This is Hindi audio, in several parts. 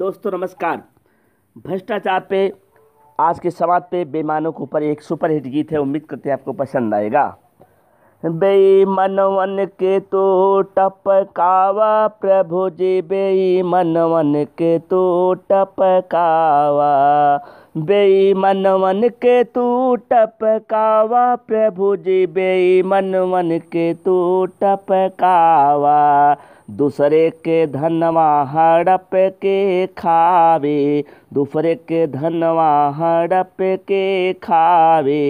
दोस्तों नमस्कार भ्रष्टाचार पे आज के समाज पे बेमानों के ऊपर एक सुपर हिट गीत है उम्मीद करते हैं आपको पसंद आएगा बेईमनवन के तो टपकावा प्रभु जी बेईमनवन के तो टपकावा बेईमनवन के तू तो टपकावा प्रभु जी बेईमनवन के तू तो टपकावा दूसरे के धनवा हड़प के खावे दूसरे के धनवा हड़प के खावे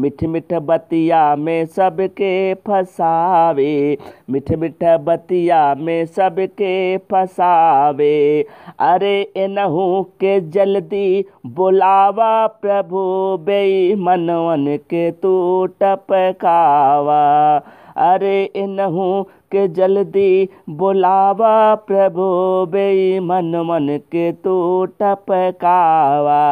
मिठ मिठ बतिया में सबके फसावे मिठ मिठ बतिया में सबके फसावे अरे एनहू के जल्दी बुलावा प्रभु बेई मनवन के तू टपकावा अरे इनहू के जल्दी बुलावा प्रभु बेईमन मन के तू टपकावा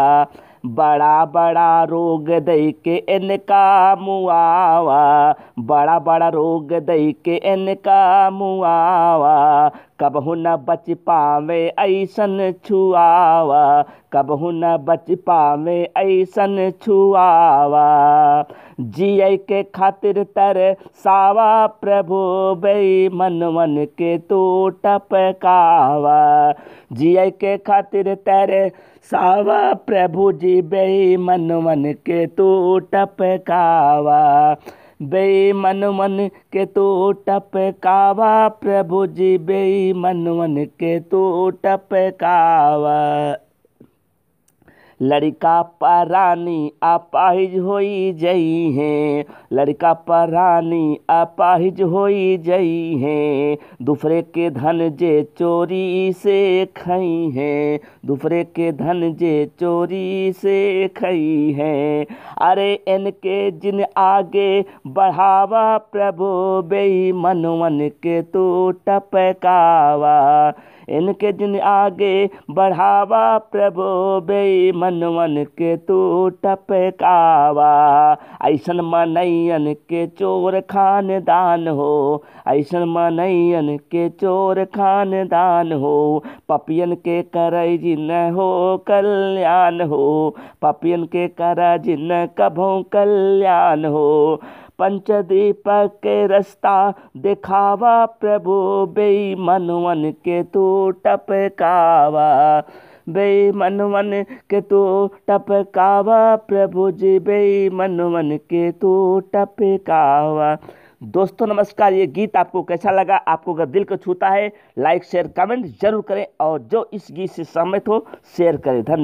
बड़ा बड़ा रोग दई के इनका मुआवा बड़ा बड़ा रोग दई के इनका मुआवा कबहु न बच पावे ऐसन छुआवा कबहु न बच पावे ऐसन छुआवा जिये के खातिर तर सावा प्रभु बई मन के तू टपकावा जिये के खातिर तर सावा प्रभु जी बई मन के तू टपकावा बे मन मन के तो टपकावा प्रभु जी बे मन मन के तो टपकावा लड़का परानी अपाहिज होई जई है लड़का परानी अपाहिज होई जई है दूसरे के धन जे चोरी से खई हैं दूसरे के धन जे चोरी से खई हैं अरे इनके जिन आगे बढ़ावा प्रभु मन के तू तो टपकावा इनके जिन आगे बढ़ावा प्रभु बेई मन मन के तू टपकावा ऐसन मनैयन के चोर खानदान हो ऐसन मनैयन के चोर खानदान हो पपियन के कर जिन हो कल्याण हो पपियन के कर जिन कभो कल्याण हो पंचदीप के रास्ता दिखावा प्रभु बेईमनवन के तू टपकावा बे मन के तो टपकावा प्रभु जी बेमन मन के तो टपकावा दोस्तों नमस्कार ये गीत आपको कैसा लगा आपको अगर दिल को छूता है लाइक शेयर कमेंट जरूर करें और जो इस गीत से सहमत हो शेयर करें धन्यवाद